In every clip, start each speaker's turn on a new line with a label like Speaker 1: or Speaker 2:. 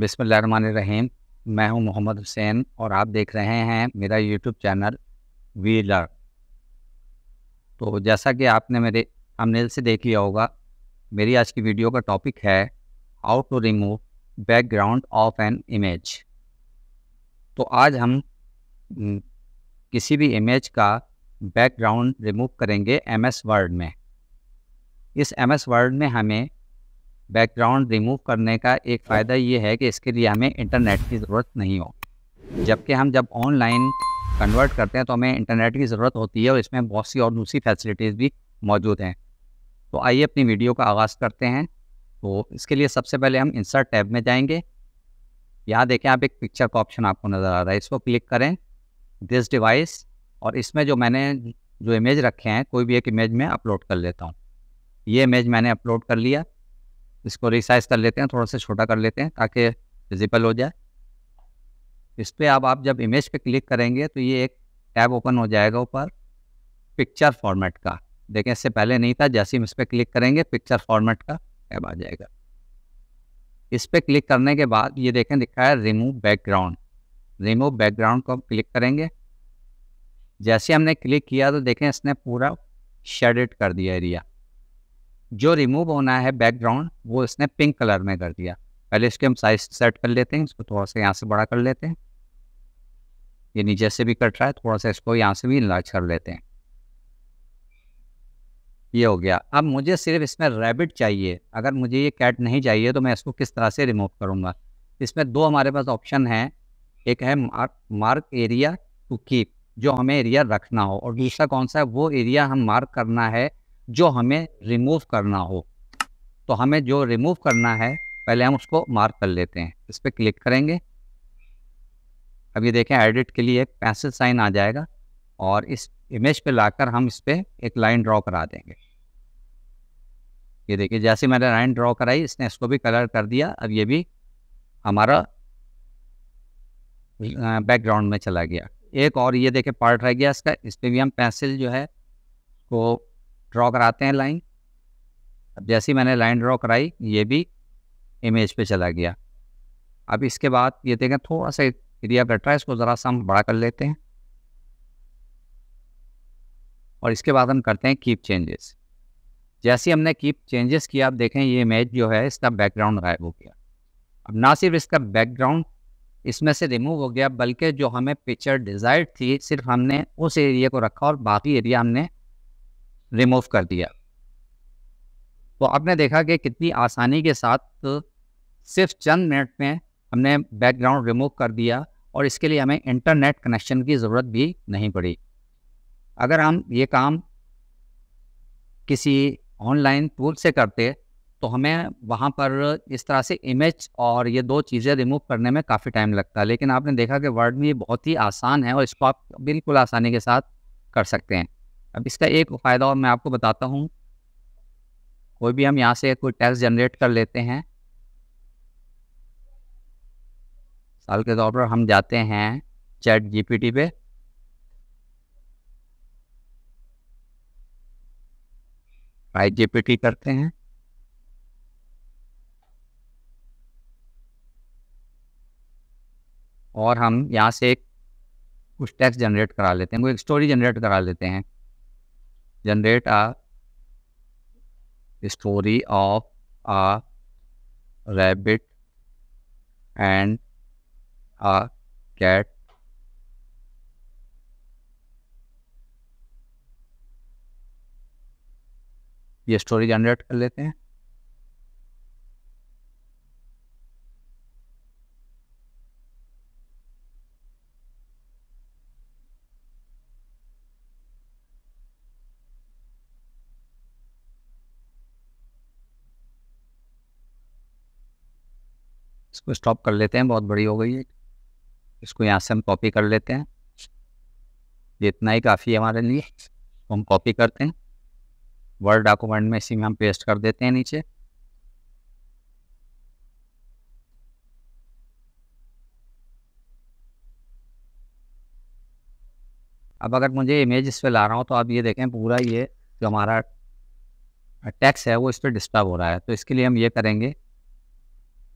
Speaker 1: बिसमीम मैं हूं मोहम्मद हुसैन और आप देख रहे हैं मेरा यूट्यूब चैनल वी लर्न तो जैसा कि आपने मेरे हमनेल से देख लिया होगा मेरी आज की वीडियो का टॉपिक है how to remove background of an image तो आज हम हम्म, किसी भी इमेज का बैकग्राउंड रिमूव करेंगे एम एस वर्ड में इस एम एस वर्ड में हमें बैकग्राउंड रिमूव करने का एक हाँ। फ़ायदा ये है कि इसके लिए हमें इंटरनेट की ज़रूरत नहीं हो जबकि हम जब ऑनलाइन कन्वर्ट करते हैं तो हमें इंटरनेट की ज़रूरत होती है और इसमें बहुत सी और दूसरी फैसिलिटीज़ भी मौजूद हैं तो आइए अपनी वीडियो का आगाज़ करते हैं तो इसके लिए सबसे पहले हम इंसर्ट टैब में जाएंगे यहाँ देखें आप एक पिक्चर का ऑप्शन आपको नज़र आ रहा है इसको क्लिक करें दिस डिवाइस और इसमें जो मैंने जो इमेज रखे हैं कोई भी एक इमेज में अपलोड कर लेता हूँ ये इमेज मैंने अपलोड कर लिया इसको रिसाइज कर लेते हैं थोड़ा सा छोटा कर लेते हैं ताकि विजिबल हो जाए इस पर अब आप जब इमेज पे क्लिक करेंगे तो ये एक टैब ओपन हो जाएगा ऊपर पिक्चर फॉर्मेट का देखें इससे पहले नहीं था जैसे हम इस पर क्लिक करेंगे पिक्चर फॉर्मेट का टैब आ जाएगा इस पर क्लिक करने के बाद ये देखें दिखा है रिमूव बैकग्राउंड रिमूव बैकग्राउंड को क्लिक करेंगे जैसे हमने क्लिक किया तो देखें इसने पूरा शेडिट कर दिया एरिया जो रिमूव होना है बैकग्राउंड वो इसने पिंक कलर में कर दिया पहले इसके हम साइज सेट कर लेते हैं इसको थोड़ा सा यहाँ से बड़ा कर लेते हैं ये नीचे से भी कट रहा है थोड़ा सा इसको यहाँ से भी इलाज कर लेते हैं ये हो गया अब मुझे सिर्फ इसमें रैबिट चाहिए अगर मुझे ये कैट नहीं चाहिए तो मैं इसको किस तरह से रिमूव करूँगा इसमें दो हमारे पास ऑप्शन है एक है mark mark area to keep जो हमें एरिया रखना हो और दूसरा कौन सा है वो एरिया हम मार्क करना है जो हमें रिमूव करना हो तो हमें जो रिमूव करना है पहले हम उसको मार्क कर लेते हैं इस पर क्लिक करेंगे अब ये देखें एडिट के लिए एक पेंसिल साइन आ जाएगा और इस इमेज पे लाकर हम इस पर एक लाइन ड्रॉ करा देंगे ये देखिए जैसे मैंने लाइन ड्रॉ कराई इसने इसको भी कलर कर दिया अब ये भी हमारा बैकग्राउंड में चला गया एक और ये देखें पार्ट रह गया इसका इस पर भी हम पेंसिल जो है को ड्रॉ कराते हैं लाइन अब जैसे मैंने लाइन ड्रॉ कराई ये भी इमेज पे चला गया अब इसके बाद ये देखें थोड़ा सा एरिया बैठ रहा है इसको ज़रा सा हम बड़ा कर लेते हैं और इसके बाद हम करते हैं कीप चेंजेस जैसे हमने कीप चेंजेस किया आप देखें ये इमेज जो है इसका बैकग्राउंड गायब हो गया अब ना सिर्फ इसका बैकग्राउंड इसमें से रिमूव हो गया बल्कि जो हमें पिक्चर डिज़ायर्ड थी सिर्फ हमने उस एरिया को रखा और बाकी एरिया हमने रिमूव कर दिया तो आपने देखा कि कितनी आसानी के साथ तो सिर्फ चंद मिनट में हमने बैकग्राउंड रिमूव कर दिया और इसके लिए हमें इंटरनेट कनेक्शन की ज़रूरत भी नहीं पड़ी अगर हम ये काम किसी ऑनलाइन टूल से करते तो हमें वहाँ पर इस तरह से इमेज और ये दो चीज़ें रिमूव करने में काफ़ी टाइम लगता है लेकिन आपने देखा कि वर्ड में ये बहुत ही आसान है और इसको आप बिल्कुल आसानी के साथ कर सकते हैं अब इसका एक फ़ायदा और मैं आपको बताता हूँ कोई भी हम यहाँ से कोई टैक्स जनरेट कर लेते हैं साल के तौर पर हम जाते हैं चैट जीपीटी पे फाइव जीपीटी करते हैं और हम यहाँ से कुछ टैक्स जनरेट करा लेते हैं कोई स्टोरी जनरेट करा लेते हैं generate a story of a rabbit and a cat ये स्टोरी जनरेट कर लेते हैं इसको स्टॉप कर लेते हैं बहुत बड़ी हो गई है इसको यहाँ से हम कॉपी कर लेते हैं ये इतना ही काफ़ी है हमारे लिए तो हम कॉपी करते हैं वर्ड डॉक्यूमेंट में इसी में हम पेस्ट कर देते हैं नीचे अब अगर मुझे इमेज इस पर ला रहा हूँ तो आप ये देखें पूरा ये जो हमारा टैक्स है वो इस पर डिस्टर्ब हो रहा है तो इसके लिए हम ये करेंगे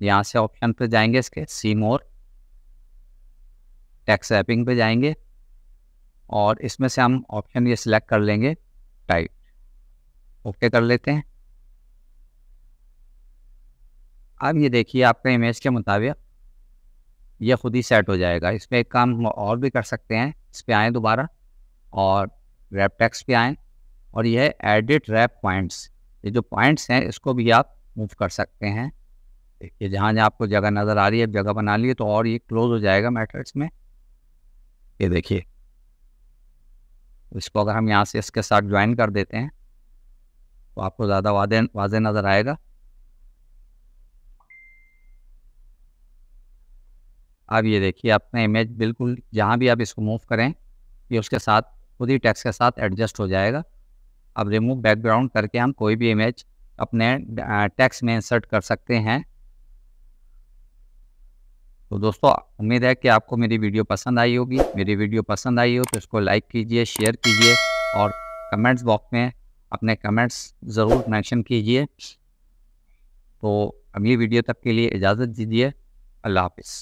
Speaker 1: यहाँ से ऑप्शन पे जाएंगे इसके सी मोर टैक्स एपिंग पे जाएंगे और इसमें से हम ऑप्शन ये सिलेक्ट कर लेंगे टाइप ओके कर लेते हैं अब ये देखिए आपके इमेज के मुताबिक ये खुद ही सेट हो जाएगा इसमें एक काम हम और भी कर सकते हैं इस पर आएँ दोबारा और रैप टैक्स पे आएँ और यह एडिट रैप पॉइंट्स ये जो पॉइंट्स हैं इसको भी आप मूव कर सकते हैं देखिए जहाँ जहाँ आपको जगह नज़र आ रही है जगह बना लिए तो और ये क्लोज हो जाएगा मैट्रिक्स में ये देखिए इसको अगर हम यहाँ से इसके साथ ज्वाइन कर देते हैं तो आपको ज़्यादा वादे वाजे नज़र आएगा अब ये देखिए अपना इमेज बिल्कुल जहाँ भी आप इसको मूव करें ये उसके साथ खुद ही टैक्स के साथ एडजस्ट हो जाएगा अब रिमूव बैकग्राउंड करके हम कोई भी इमेज अपने टैक्स में इंसर्ट कर सकते हैं तो दोस्तों उम्मीद है कि आपको मेरी वीडियो पसंद आई होगी मेरी वीडियो पसंद आई हो तो इसको लाइक कीजिए शेयर कीजिए और कमेंट्स बॉक्स में अपने कमेंट्स ज़रूर मैंशन कीजिए तो अगली वीडियो तक के लिए इजाज़त दीजिए अल्लाह हाफिज़